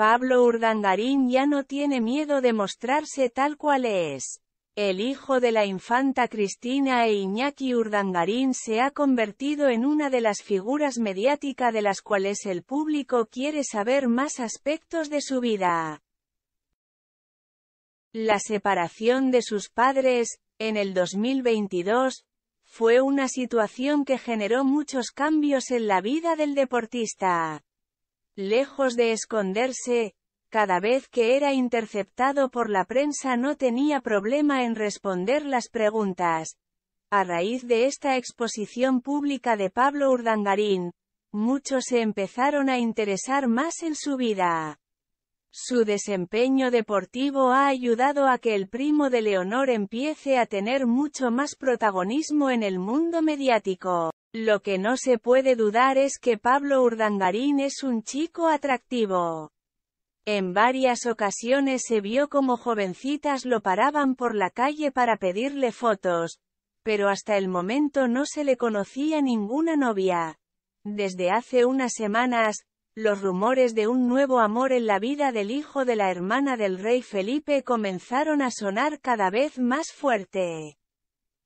Pablo Urdangarín ya no tiene miedo de mostrarse tal cual es. El hijo de la infanta Cristina e Iñaki Urdangarín se ha convertido en una de las figuras mediáticas de las cuales el público quiere saber más aspectos de su vida. La separación de sus padres, en el 2022, fue una situación que generó muchos cambios en la vida del deportista. Lejos de esconderse, cada vez que era interceptado por la prensa no tenía problema en responder las preguntas. A raíz de esta exposición pública de Pablo Urdangarín, muchos se empezaron a interesar más en su vida. Su desempeño deportivo ha ayudado a que el primo de Leonor empiece a tener mucho más protagonismo en el mundo mediático. Lo que no se puede dudar es que Pablo Urdangarín es un chico atractivo. En varias ocasiones se vio como jovencitas lo paraban por la calle para pedirle fotos, pero hasta el momento no se le conocía ninguna novia. Desde hace unas semanas, los rumores de un nuevo amor en la vida del hijo de la hermana del rey Felipe comenzaron a sonar cada vez más fuerte.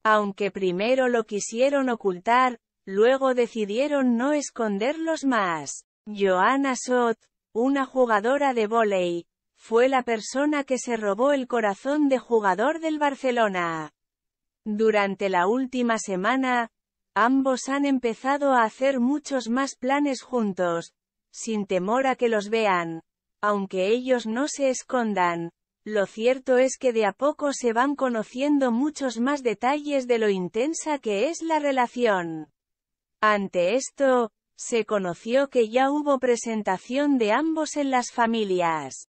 Aunque primero lo quisieron ocultar, Luego decidieron no esconderlos más. Joana Sot, una jugadora de vóley, fue la persona que se robó el corazón de jugador del Barcelona. Durante la última semana, ambos han empezado a hacer muchos más planes juntos, sin temor a que los vean, aunque ellos no se escondan. Lo cierto es que de a poco se van conociendo muchos más detalles de lo intensa que es la relación. Ante esto, se conoció que ya hubo presentación de ambos en las familias.